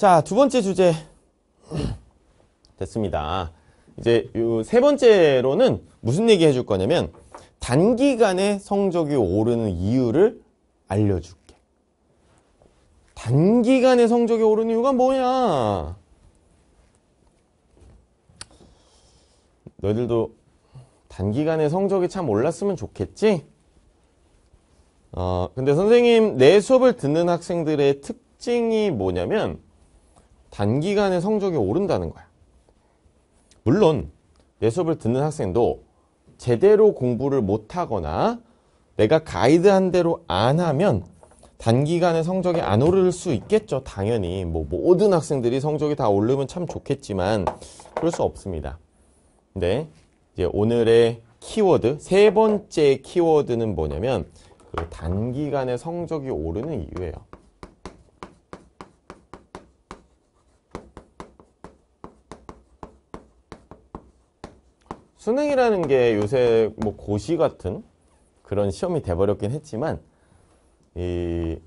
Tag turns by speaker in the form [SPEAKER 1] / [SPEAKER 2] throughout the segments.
[SPEAKER 1] 자, 두 번째 주제 됐습니다. 이제 세 번째로는 무슨 얘기 해줄 거냐면 단기간에 성적이 오르는 이유를 알려줄게. 단기간에 성적이 오르는 이유가 뭐냐? 너희들도 단기간에 성적이 참 올랐으면 좋겠지? 어, 근데 선생님 내 수업을 듣는 학생들의 특징이 뭐냐면 단기간에 성적이 오른다는 거야. 물론 내 수업을 듣는 학생도 제대로 공부를 못하거나 내가 가이드한 대로 안 하면 단기간에 성적이 안 오를 수 있겠죠. 당연히 뭐 모든 학생들이 성적이 다 오르면 참 좋겠지만 그럴 수 없습니다. 근데 이제 오늘의 키워드 세 번째 키워드는 뭐냐면 그 단기간에 성적이 오르는 이유예요. 수능이라는 게 요새 뭐 고시 같은 그런 시험이 돼버렸긴 했지만 이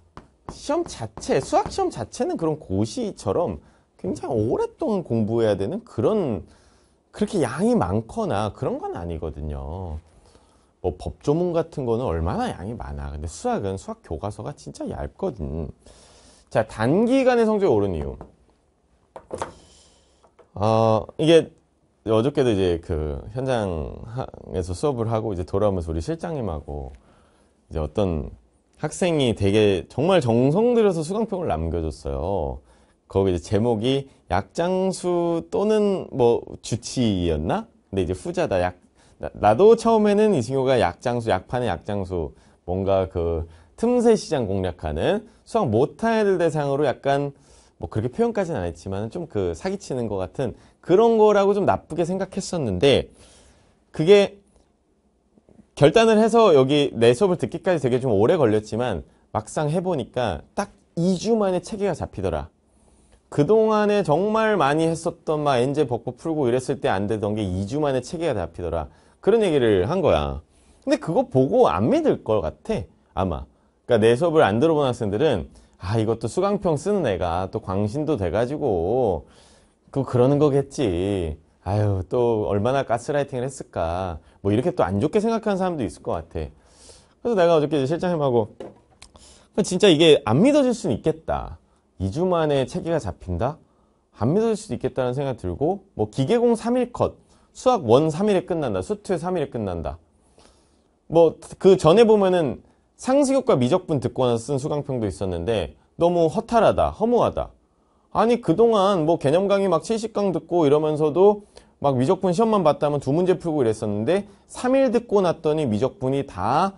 [SPEAKER 1] 시험 자체, 수학 시험 자체는 그런 고시처럼 굉장히 오랫동안 공부해야 되는 그런 그렇게 양이 많거나 그런 건 아니거든요. 뭐 법조문 같은 거는 얼마나 양이 많아. 근데 수학은 수학 교과서가 진짜 얇거든. 자, 단기간에 성적이 오른 이유. 어, 이게 어저께도 이제 그 현장에서 수업을 하고 이제 돌아오면서 우리 실장님하고 이제 어떤 학생이 되게 정말 정성 들여서 수강평을 남겨줬어요. 거기 이제 제목이 약장수 또는 뭐 주치였나? 근데 이제 후자다. 약, 나, 도 처음에는 이 친구가 약장수, 약판의 약장수, 뭔가 그 틈새 시장 공략하는 수학 못할 대상으로 약간 뭐 그렇게 표현까지는 안 했지만 좀 그 사기치는 것 같은 그런 거라고 좀 나쁘게 생각했었는데 그게 결단을 해서 여기 내 수업을 듣기까지 되게 좀 오래 걸렸지만 막상 해보니까 딱 2주 만에 체계가 잡히더라. 그동안에 정말 많이 했었던 막엔젤 벅벅 풀고 이랬을 때 안 되던 게 2주 만에 체계가 잡히더라. 그런 얘기를 한 거야. 근데 그거 보고 안 믿을 것 같아. 아마. 그러니까 내 수업을 안 들어본 학생들은 아 이것도 수강평 쓰는 애가 또 광신도 돼가지고 그 그러는 거겠지. 아유 또 얼마나 가스라이팅을 했을까. 뭐 이렇게 또 안 좋게 생각하는 사람도 있을 것 같아. 그래서 내가 어저께 실장님하고 그 진짜 이게 안 믿어질 수는 있겠다. 2주 만에 체계가 잡힌다? 안 믿어질 수도 있겠다는 생각 들고 뭐 기계공 3일 컷, 수학 원 3일에 끝난다, 수트 3일에 끝난다. 뭐 그 전에 보면은 상식효과 미적분 듣고 나서 쓴 수강평도 있었는데 너무 허탈하다, 허무하다. 아니 그동안 뭐 개념 강의 막 70강 듣고 이러면서도 막 미적분 시험만 봤다면 두 문제 풀고 이랬었는데 3일 듣고 났더니 미적분이 다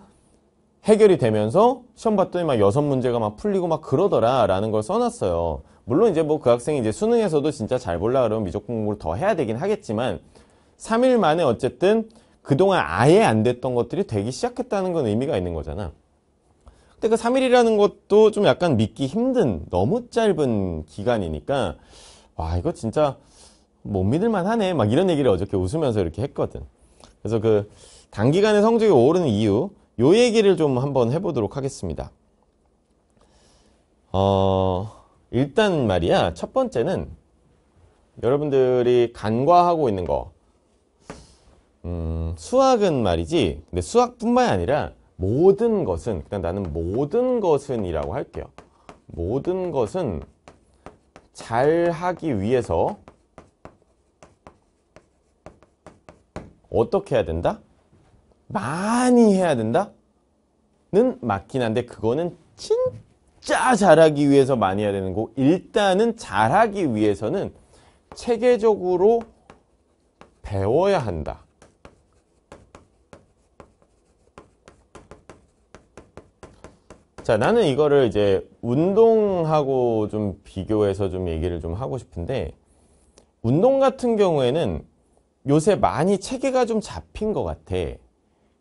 [SPEAKER 1] 해결이 되면서 시험 봤더니 막 여섯 문제가 막 풀리고 막 그러더라 라는 걸 써놨어요. 물론 이제 뭐 그 학생이 이제 수능에서도 진짜 잘 볼라 그러면 미적분 공부를 더 해야 되긴 하겠지만 3일 만에 어쨌든 그동안 아예 안 됐던 것들이 되기 시작했다는 건 의미가 있는 거잖아. 근데 그 3일이라는 것도 좀 약간 믿기 힘든 너무 짧은 기간이니까 와 이거 진짜 못 믿을만 하네 막 이런 얘기를 어저께 웃으면서 이렇게 했거든 그래서 그 단기간에 성적이 오르는 이유 요 얘기를 좀 한번 해보도록 하겠습니다 어 일단 말이야 첫 번째는 여러분들이 간과하고 있는 거 음, 수학은 말이지 근데 수학뿐만이 아니라 모든 것은 일단 나는 모든 것은 이라고 할게요 모든 것은 잘 하기 위해서 어떻게 해야 된다? 많이 해야 된다? 는 맞긴 한데 그거는 진짜 잘하기 위해서 많이 해야 되는 거고 일단은 잘하기 위해서는 체계적으로 배워야 한다 자, 나는 이거를 이제 운동하고 좀 비교해서 좀 얘기를 좀 하고 싶은데, 운동 같은 경우에는 요새 많이 체계가 좀 잡힌 것 같아.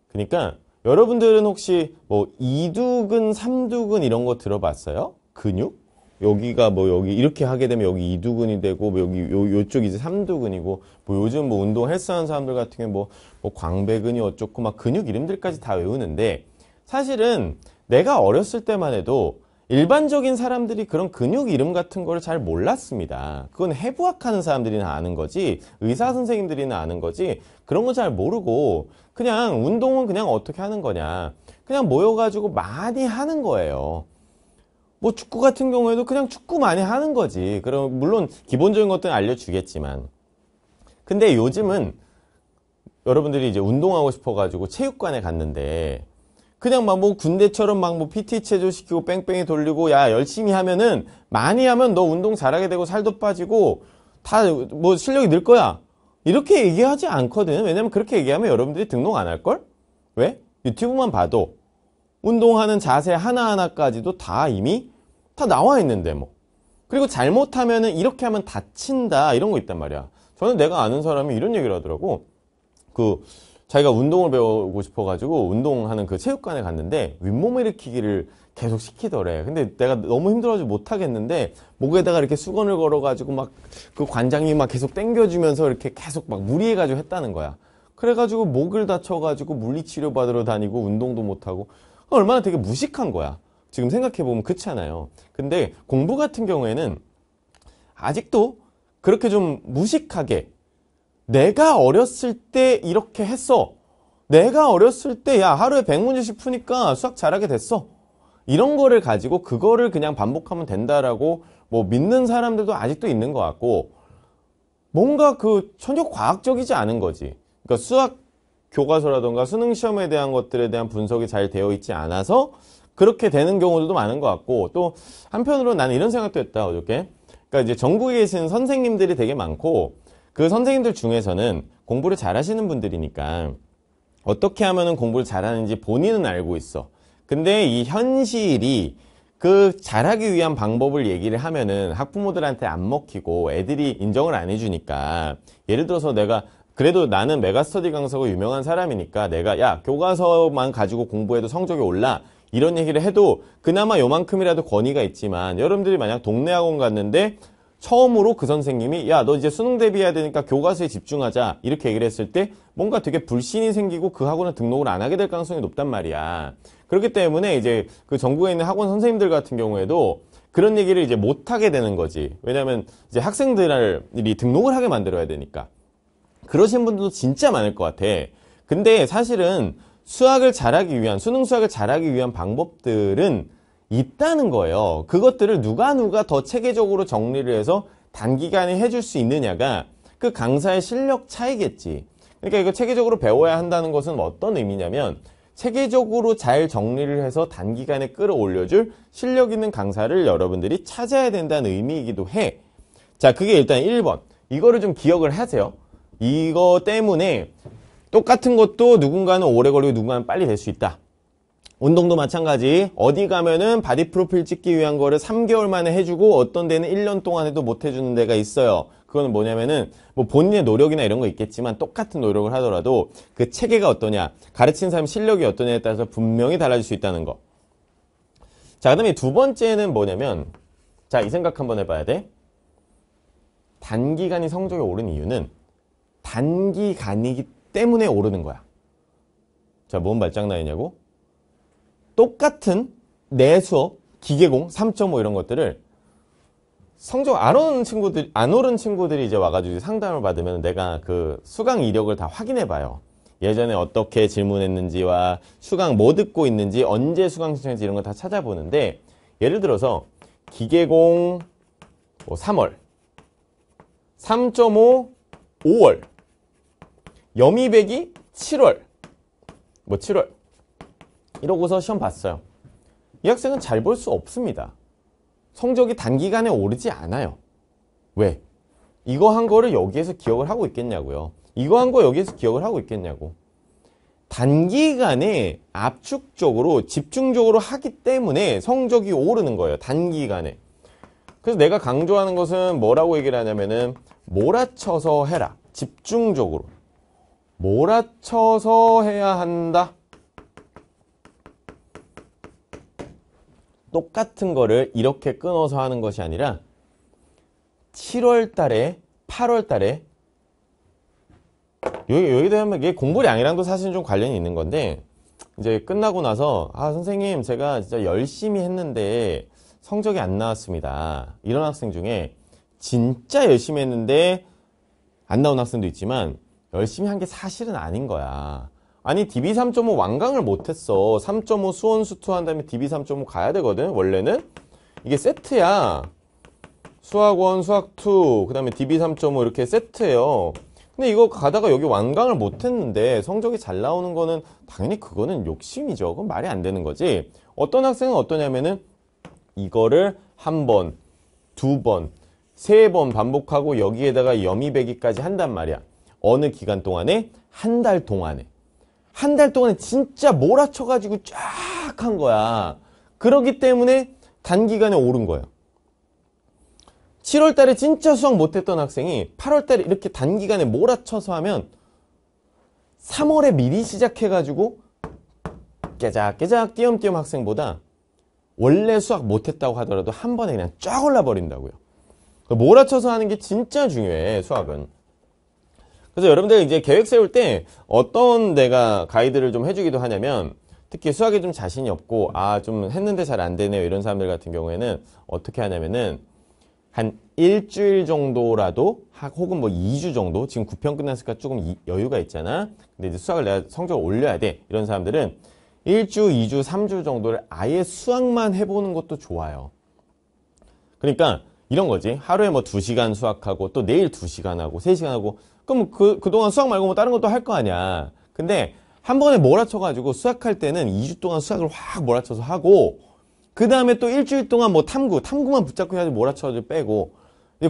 [SPEAKER 1] 그러니까 여러분들은 혹시 뭐 이두근, 삼두근 이런 거 들어봤어요? 근육? 여기가 뭐 여기 이렇게 하게 되면 여기 이두근이 되고 뭐 여기 요 요쪽 이제 삼두근이고 뭐 요즘 뭐 운동 헬스 하는 사람들 같은 경우 뭐, 뭐 광배근이 어쩌고 막 근육 이름들까지 다 외우는데 사실은 내가 어렸을 때만 해도 일반적인 사람들이 그런 근육 이름 같은 걸 잘 몰랐습니다. 그건 해부학하는 사람들이나 아는 거지 의사 선생님들이나 아는 거지 그런 건잘 모르고 그냥 운동은 그냥 어떻게 하는 거냐 그냥 모여가지고 많이 하는 거예요. 뭐 축구 같은 경우에도 그냥 축구 많이 하는 거지. 그럼 물론 기본적인 것들은 알려주겠지만 근데 요즘은 여러분들이 이제 운동하고 싶어가지고 체육관에 갔는데 그냥 막 뭐 군대처럼 막 뭐 PT 체조시키고 뺑뺑이 돌리고 야 열심히 하면은 많이 하면 너 운동 잘하게 되고 살도 빠지고 다 뭐 실력이 늘 거야. 이렇게 얘기하지 않거든. 왜냐면 그렇게 얘기하면 여러분들이 등록 안 할걸? 왜? 유튜브만 봐도 운동하는 자세 하나하나까지도 다 이미 다 나와 있는데 뭐. 그리고 잘못하면은 이렇게 하면 다친다 이런 거 있단 말이야. 저는 내가 아는 사람이 이런 얘기를 하더라고. 그 자기가 운동을 배우고 싶어가지고 운동하는 그 체육관에 갔는데 윗몸 일으키기를 계속 시키더래. 근데 내가 너무 힘들어가지고 못하겠는데 목에다가 이렇게 수건을 걸어가지고 막 그 관장이 막 계속 땡겨주면서 이렇게 계속 막 무리해가지고 했다는 거야. 그래가지고 목을 다쳐가지고 물리치료 받으러 다니고 운동도 못하고 얼마나 되게 무식한 거야. 지금 생각해보면 그렇잖아요. 근데 공부 같은 경우에는 아직도 그렇게 좀 무식하게 내가 어렸을 때 이렇게 했어. 내가 어렸을 때 야 하루에 100문제씩 푸니까 수학 잘하게 됐어. 이런 거를 가지고 그거를 그냥 반복하면 된다라고 뭐 믿는 사람들도 아직도 있는 것 같고 뭔가 그 전혀 과학적이지 않은 거지. 그러니까 수학 교과서라던가 수능 시험에 대한 것들에 대한 분석이 잘 되어 있지 않아서 그렇게 되는 경우도 들 많은 것 같고 또 한편으로 나는 이런 생각도 했다 어저께. 그러니까 이제 전국에 계신 선생님들이 되게 많고 그 선생님들 중에서는 공부를 잘하시는 분들이니까 어떻게 하면 공부를 잘하는지 본인은 알고 있어. 근데 이 현실이 그 잘하기 위한 방법을 얘기를 하면은 학부모들한테 안 먹히고 애들이 인정을 안 해주니까 예를 들어서 내가 그래도 나는 메가스터디 강사고 유명한 사람이니까 내가 야 교과서만 가지고 공부해도 성적이 올라 이런 얘기를 해도 그나마 요만큼이라도 권위가 있지만 여러분들이 만약 동네 학원 갔는데 처음으로 그 선생님이 야 너 이제 수능 대비해야 되니까 교과서에 집중하자 이렇게 얘기를 했을 때 뭔가 되게 불신이 생기고 그 학원에 등록을 안 하게 될 가능성이 높단 말이야 그렇기 때문에 이제 그 전국에 있는 학원 선생님들 같은 경우에도 그런 얘기를 이제 못 하게 되는 거지 왜냐하면 이제 학생들이 등록을 하게 만들어야 되니까 그러신 분들도 진짜 많을 것 같아 근데 사실은 수학을 잘하기 위한 수능 수학을 잘하기 위한 방법들은 있다는 거예요. 그것들을 누가 누가 더 체계적으로 정리를 해서 단기간에 해줄 수 있느냐가 그 강사의 실력 차이겠지. 그러니까 이거 체계적으로 배워야 한다는 것은 어떤 의미냐면 체계적으로 잘 정리를 해서 단기간에 끌어올려줄 실력 있는 강사를 여러분들이 찾아야 된다는 의미이기도 해. 자, 그게 일단 1번. 이거를 좀 기억을 하세요. 이거 때문에 똑같은 것도 누군가는 오래 걸리고 누군가는 빨리 될 수 있다. 운동도 마찬가지 어디 가면은 바디 프로필 찍기 위한 거를 3개월 만에 해주고 어떤 데는 1년 동안 해도 못 해주는 데가 있어요 그거는 뭐냐면은 뭐 본인의 노력이나 이런 거 있겠지만 똑같은 노력을 하더라도 그 체계가 어떠냐 가르친 사람 실력이 어떠냐에 따라서 분명히 달라질 수 있다는 거자그 다음에 두 번째는 뭐냐면 자 이 생각 한번 해봐야 돼 단기간이 성적이 오른 이유는 단기간이기 때문에 오르는 거야 자뭔 말장난이냐고 똑같은 내수 기계공, 3.5 이런 것들을 성적 안오는 친구들, 안 오른 친구들이 이제 와가지고 상담을 받으면 내가 그 수강 이력을 다 확인해봐요. 예전에 어떻게 질문했는지와 수강 뭐 듣고 있는지, 언제 수강 신청했는지 이런 거 다 찾아보는데 예를 들어서 기계공 뭐 3월, 3.5 5월, 여미백이 7월, 뭐 7월, 이러고서 시험 봤어요. 이 학생은 잘 볼 수 없습니다. 성적이 단기간에 오르지 않아요. 왜? 이거 한 거를 여기에서 기억을 하고 있겠냐고요. 이거 한 거 여기에서 기억을 하고 있겠냐고. 단기간에 압축적으로 집중적으로 하기 때문에 성적이 오르는 거예요. 단기간에. 그래서 내가 강조하는 것은 뭐라고 얘기를 하냐면은 몰아쳐서 해라. 집중적으로. 몰아쳐서 해야 한다. 똑같은 거를 이렇게 끊어서 하는 것이 아니라 7월 달에 8월 달에 여기, 여기도 하면 이게 공부량이랑도 사실 좀 관련이 있는 건데 이제 끝나고 나서 아 선생님 제가 진짜 열심히 했는데 성적이 안 나왔습니다 이런 학생 중에 진짜 열심히 했는데 안 나온 학생도 있지만 열심히 한 게 사실은 아닌 거야 아니 DB 3.5 완강을 못했어 3.5 수원수투한 다음에 DB 3.5 가야 되거든 원래는 이게 세트야 수학1 수학2 그 다음에 DB 3.5 이렇게 세트예요 근데 이거 가다가 여기 완강을 못했는데 성적이 잘 나오는 거는 당연히 그거는 욕심이죠 그건 말이 안 되는 거지 어떤 학생은 어떠냐면은 이거를 한 번, 두 번, 세 번 반복하고 여기에다가 염이 배기까지 한단 말이야. 어느 기간 동안에? 한 달 동안에. 한달 동안에 진짜 몰아쳐가지고 쫙 한 거야. 그러기 때문에 단기간에 오른 거예요. 7월 달에 진짜 수학 못했던 학생이 8월 달에 이렇게 단기간에 몰아쳐서 하면 3월에 미리 시작해가지고 깨작깨작 띄엄띄엄 학생보다 원래 수학 못했다고 하더라도 한 번에 그냥 쫙 올라버린다고요. 몰아쳐서 하는 게 진짜 중요해, 수학은. 그래서 여러분들 이제 계획 세울 때 어떤 내가 가이드를 좀 해주기도 하냐면 특히 수학에 좀 자신이 없고 아 좀 했는데 잘 안 되네요 이런 사람들 같은 경우에는 어떻게 하냐면은 한 일주일 정도라도 혹은 뭐 2주 정도 지금 구평 끝났으니까 조금 여유가 있잖아 근데 이제 수학을 내가 성적을 올려야 돼 이런 사람들은 1주, 2주, 3주 정도를 아예 수학만 해보는 것도 좋아요 그러니까 이런 거지. 하루에 뭐 2시간 수학하고 또 내일 2시간 하고 3시간 하고 그럼 그, 그동안 수학 말고 뭐 다른 것도 할 거 아니야. 근데 한 번에 몰아쳐가지고 수학할 때는 2주 동안 수학을 확 몰아쳐서 하고 그 다음에 또 일주일 동안 뭐 탐구, 탐구만 붙잡고 해야지 몰아쳐서지고 빼고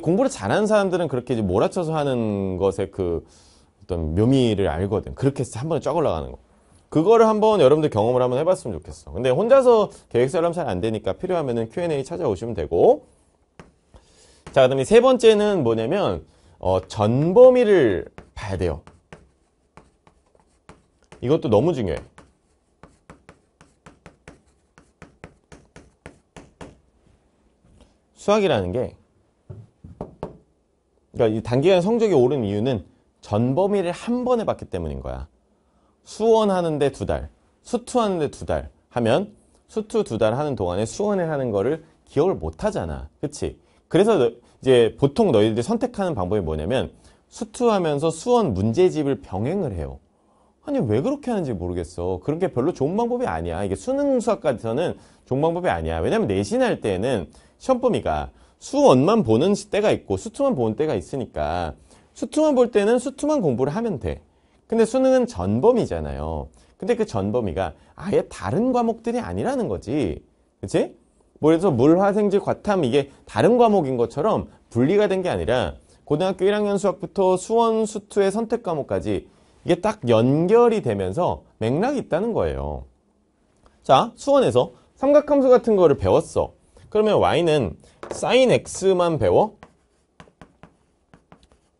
[SPEAKER 1] 공부를 잘하는 사람들은 그렇게 이제 몰아쳐서 하는 것에그 어떤 묘미를 알거든. 그렇게 해서 한 번에 쫙 올라가는 거. 그거를 한번 여러분들 경험을 한번 해봤으면 좋겠어. 근데 혼자서 계획 서우려면잘안 되니까 필요하면은 Q&A 찾아오시면 되고 자, 그 다음에 세 번째는 뭐냐면 어, 전범위를 봐야 돼요. 이것도 너무 중요해. 수학이라는 게 그러니까 이단기간 성적이 오른 이유는 전범위를 한 번에 봤기 때문인 거야. 수원하는데 두 달, 수투하는데 두 달 하면 수투 두 달 하는 동안에 수원을 하는 거를 기억을 못 하잖아. 그치? 그래서 이제 보통 너희들이 선택하는 방법이 뭐냐면 수투하면서 수원 문제집을 병행을 해요. 아니 왜 그렇게 하는지 모르겠어. 그런 게 별로 좋은 방법이 아니야. 이게 수능 수학 같아서는 좋은 방법이 아니야. 왜냐면 내신할 때는 시험 범위가 수원만 보는 때가 있고 수투만 보는 때가 있으니까 수투만 볼 때는 수투만 공부를 하면 돼. 근데 수능은 전범위잖아요. 근데 그 전범위가 아예 다른 과목들이 아니라는 거지. 그치? 뭐 그래서 물화생지 과탐 이게 다른 과목인 것처럼 분리가 된 게 아니라 고등학교 1학년 수학부터 수원 수투의 선택 과목까지 이게 딱 연결이 되면서 맥락이 있다는 거예요. 자, 수원에서 삼각함수 같은 거를 배웠어. 그러면 y는 sin x만 배워?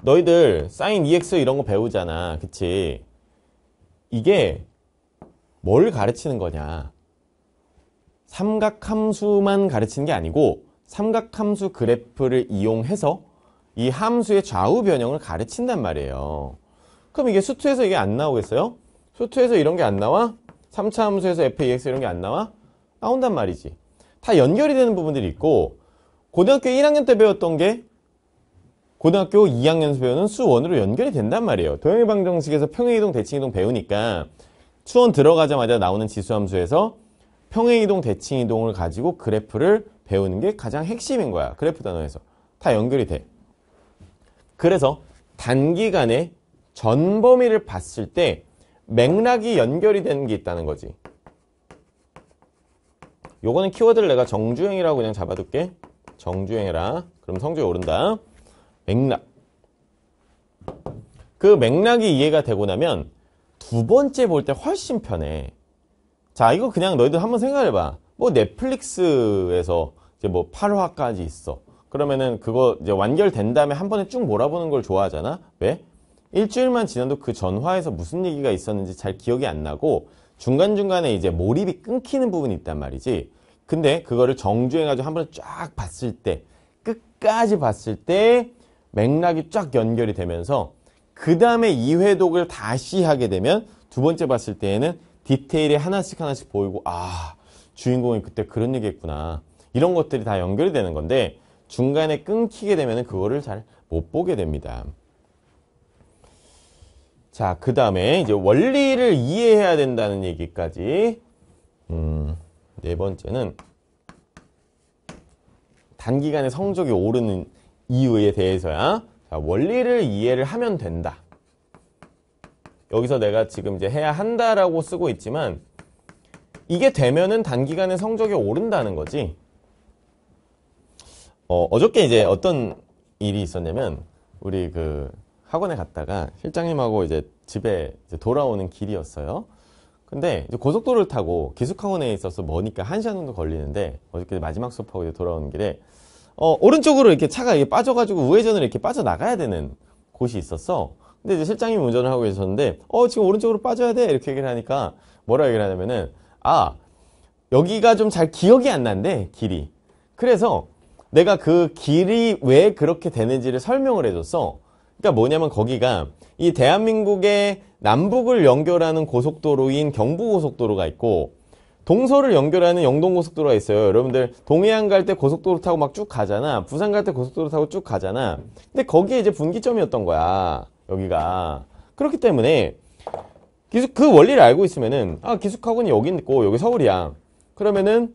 [SPEAKER 1] 너희들 sin ex 이런 거 배우잖아. 그치? 이게 뭘 가르치는 거냐? 삼각함수만 가르치는 게 아니고 삼각함수 그래프를 이용해서 이 함수의 좌우 변형을 가르친단 말이에요. 그럼 이게 수트에서 이게 안 나오겠어요? 수트에서 이런 게 안 나와? 3차 함수에서 f(x) a 이런 게 안 나와? 나온단 말이지. 다 연결이 되는 부분들이 있고 고등학교 1학년 때 배웠던 게 고등학교 2학년 배우는 수원으로 연결이 된단 말이에요. 도형의 방정식에서 평행이동, 대칭이동 배우니까 수원 들어가자마자 나오는 지수함수에서 평행이동, 대칭이동을 가지고 그래프를 배우는 게 가장 핵심인 거야. 그래프 단원에서. 다 연결이 돼. 그래서 단기간에 전 범위를 봤을 때 맥락이 연결이 되는 게 있다는 거지. 요거는 키워드를 내가 정주행이라고 그냥 잡아둘게. 정주행해라. 그럼 성적이 오른다. 맥락. 그 맥락이 이해가 되고 나면 두 번째 볼 때 훨씬 편해. 자 이거 그냥 너희들 한번 생각해봐 뭐 넷플릭스에서 이제 뭐 8화까지 있어 그러면은 그거 이제 완결된 다음에 한 번에 쭉 몰아보는 걸 좋아하잖아 왜? 일주일만 지나도 그 전화에서 무슨 얘기가 있었는지 잘 기억이 안 나고 중간중간에 이제 몰입이 끊기는 부분이 있단 말이지 근데 그거를 정주행가지고 한번 쫙 봤을 때 끝까지 봤을 때 맥락이 쫙 연결이 되면서 그 다음에 이회독을 다시 하게 되면 두 번째 봤을 때에는 디테일이 하나씩 하나씩 보이고 아 주인공이 그때 그런 얘기 했구나 이런 것들이 다 연결이 되는 건데 중간에 끊기게 되면 그거를 잘 못 보게 됩니다. 자, 그 다음에 이제 원리를 이해해야 된다는 얘기까지 음, 네 번째는 단기간에 성적이 오르는 이유에 대해서야 자, 원리를 이해를 하면 된다. 여기서 내가 지금 이제 해야 한다라고 쓰고 있지만 이게 되면은 단기간에 성적이 오른다는 거지. 어, 어저께 이제 어떤 일이 있었냐면 우리 그 학원에 갔다가 실장님하고 이제 집에 이제 돌아오는 길이었어요. 근데 고속도로를 타고 기숙학원에 있어서 머니까 한 시간 정도 걸리는데 어저께 마지막 수업하고 이제 돌아오는 길에 어, 오른쪽으로 이렇게 차가 이렇게 빠져가지고 우회전을 이렇게 빠져나가야 되는 곳이 있었어. 근데 이제 실장님이 운전을 하고 계셨는데 어 지금 오른쪽으로 빠져야 돼 이렇게 얘기를 하니까 뭐라 얘기를 하냐면은 아 여기가 좀 잘 기억이 안 난대 길이 그래서 내가 그 길이 왜 그렇게 되는지를 설명을 해줬어 그러니까 뭐냐면 거기가 이 대한민국의 남북을 연결하는 고속도로인 경부고속도로가 있고 동서를 연결하는 영동고속도로가 있어요. 여러분들 동해안 갈 때 고속도로 타고 막 쭉 가잖아. 부산 갈 때 고속도로 타고 쭉 가잖아. 근데 거기에 이제 분기점이었던 거야. 여기가. 그렇기 때문에 기숙 그 원리를 알고 있으면은 아 기숙학원이 여기 있고 여기 서울이야. 그러면은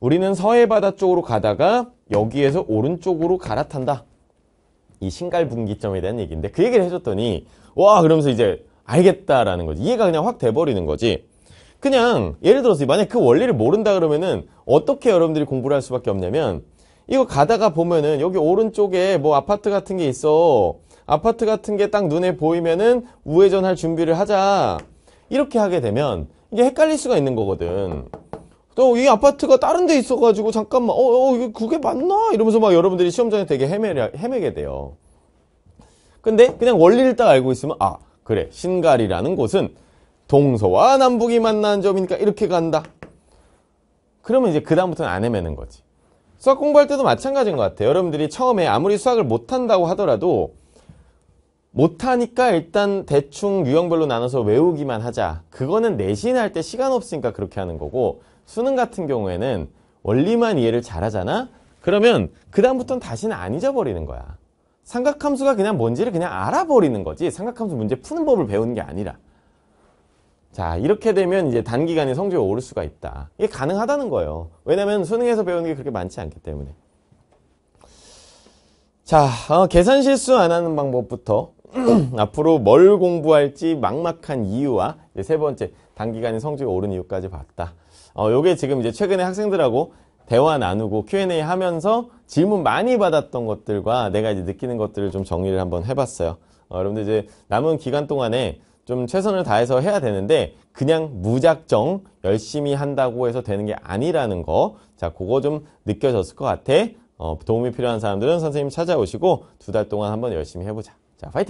[SPEAKER 1] 우리는 서해바다 쪽으로 가다가 여기에서 오른쪽으로 갈아탄다. 이 신갈 분기점에 대한 얘기인데 그 얘기를 해줬더니 와 그러면서 이제 알겠다라는 거지 이해가 그냥 확 돼버리는 거지 그냥 예를 들어서 만약 그 원리를 모른다 그러면은 어떻게 여러분들이 공부를 할 수밖에 없냐면 이거 가다가 보면은 여기 오른쪽에 뭐 아파트 같은 게 있어 아파트 같은 게 딱 눈에 보이면은 우회전할 준비를 하자 이렇게 하게 되면 이게 헷갈릴 수가 있는 거거든 또 이 아파트가 다른 데 있어가지고 잠깐만 어, 어 이게 그게 맞나? 이러면서 막 여러분들이 시험장에 되게 헤매, 려 헤매게 돼요 근데 그냥 원리를 딱 알고 있으면 아 그래 신갈이라는 곳은 동서와 남북이 만나는 점이니까 이렇게 간다 그러면 이제 그 다음부터는 안 헤매는 거지 수학 공부할 때도 마찬가지인 것 같아요 여러분들이 처음에 아무리 수학을 못한다고 하더라도 못하니까 일단 대충 유형별로 나눠서 외우기만 하자. 그거는 내신할 때 시간 없으니까 그렇게 하는 거고 수능 같은 경우에는 원리만 이해를 잘하잖아? 그러면 그 다음부터는 다시는 안 잊어버리는 거야. 삼각함수가 그냥 뭔지를 그냥 알아버리는 거지 삼각함수 문제 푸는 법을 배우는 게 아니라 자 이렇게 되면 이제 단기간에 성적이 오를 수가 있다 이게 가능하다는 거예요 왜냐면 수능에서 배우는 게 그렇게 많지 않기 때문에 자 어, 계산 실수 안 하는 방법부터 음, 앞으로 뭘 공부할지 막막한 이유와 세 번째 단기간에 성적이 오른 이유까지 봤다. 어, 요게 지금 이제 최근에 학생들하고 대화 나누고 Q&A 하면서 질문 많이 받았던 것들과 내가 이제 느끼는 것들을 좀 정리를 한번 해봤어요. 어, 여러분들 이제 남은 기간 동안에 좀 최선을 다해서 해야 되는데 그냥 무작정 열심히 한다고 해서 되는 게 아니라는 거. 자, 그거 좀 느껴졌을 것 같아. 어, 도움이 필요한 사람들은 선생님 찾아오시고 두 달 동안 한번 열심히 해보자. Ça a